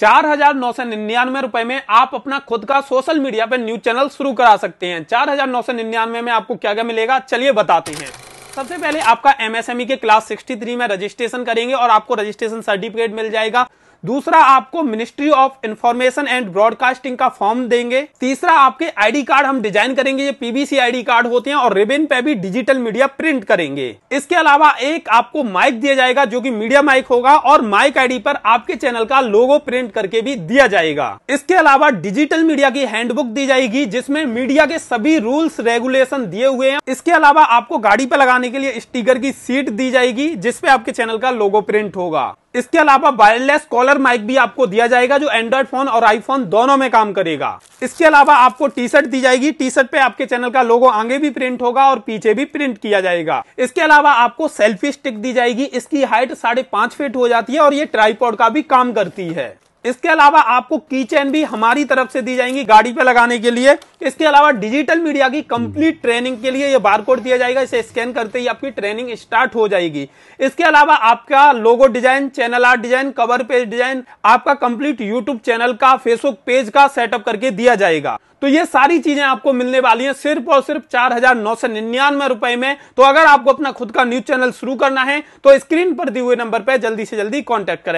चार हजार नौ सौ निन्यानवे रुपए में आप अपना खुद का सोशल मीडिया पर न्यूज चैनल शुरू करा सकते हैं चार हजार नौ सौ निन्यानवे में आपको क्या क्या मिलेगा चलिए बताते हैं सबसे पहले आपका एमएसएमई e के क्लास 63 में रजिस्ट्रेशन करेंगे और आपको रजिस्ट्रेशन सर्टिफिकेट मिल जाएगा दूसरा आपको ministry of information and broadcasting का फॉर्म देंगे तीसरा आपके आईडी कार्ड हम डिजाइन करेंगे ये पीबीसी आईडी कार्ड होते हैं और रिबिन पे भी डिजिटल मीडिया प्रिंट करेंगे इसके अलावा एक आपको माइक दिया जाएगा जो कि मीडिया माइक होगा और माइक आईडी पर आपके चैनल का लोगो प्रिंट करके भी दिया जाएगा इसके अलावा डिजिटल मीडिया की हैंडबुक दी जाएगी जिसमें मीडिया के सभी रूल्स रेगुलेशन दिए हुए हैं इसके अलावा आपको गाड़ी पर लगाने के लिए स्टीकर की सीट दी जाएगी जिसपे आपके चैनल का लोगो प्रिंट होगा इसके अलावा वायरलेस कॉलर माइक भी आपको दिया जाएगा जो एंड्रॉइड फोन और आईफोन दोनों में काम करेगा इसके अलावा आपको टी शर्ट दी जाएगी टी शर्ट पे आपके चैनल का लोगो आगे भी प्रिंट होगा और पीछे भी प्रिंट किया जाएगा इसके अलावा आपको सेल्फी स्टिक दी जाएगी इसकी हाइट साढ़े पांच फीट हो जाती है और ये ट्राईपोर्ड का भी काम करती है इसके अलावा आपको की चैन भी हमारी तरफ से दी जाएंगी गाड़ी पे लगाने के लिए इसके अलावा डिजिटल मीडिया की कंप्लीट हम्म। ट्रेनिंग के लिए ये बारकोड दिया जाएगा इसे स्कैन करते ही आपकी ट्रेनिंग स्टार्ट हो जाएगी इसके अलावा आपका logo design channel art design cover page design आपका कंप्लीट यूट्यूब चैनल का फेसबुक पेज का सेटअप करके दिया जाएगा तो ये सारी चीजें आपको मिलने वाली हैं सिर्फ और सिर्फ चार हजार नौ सौ निन्यानवे रुपए में तो अगर आपको अपना खुद का न्यूज चैनल शुरू करना है तो स्क्रीन पर दिए हुए नंबर पर जल्दी से जल्दी कॉन्टेक्ट करें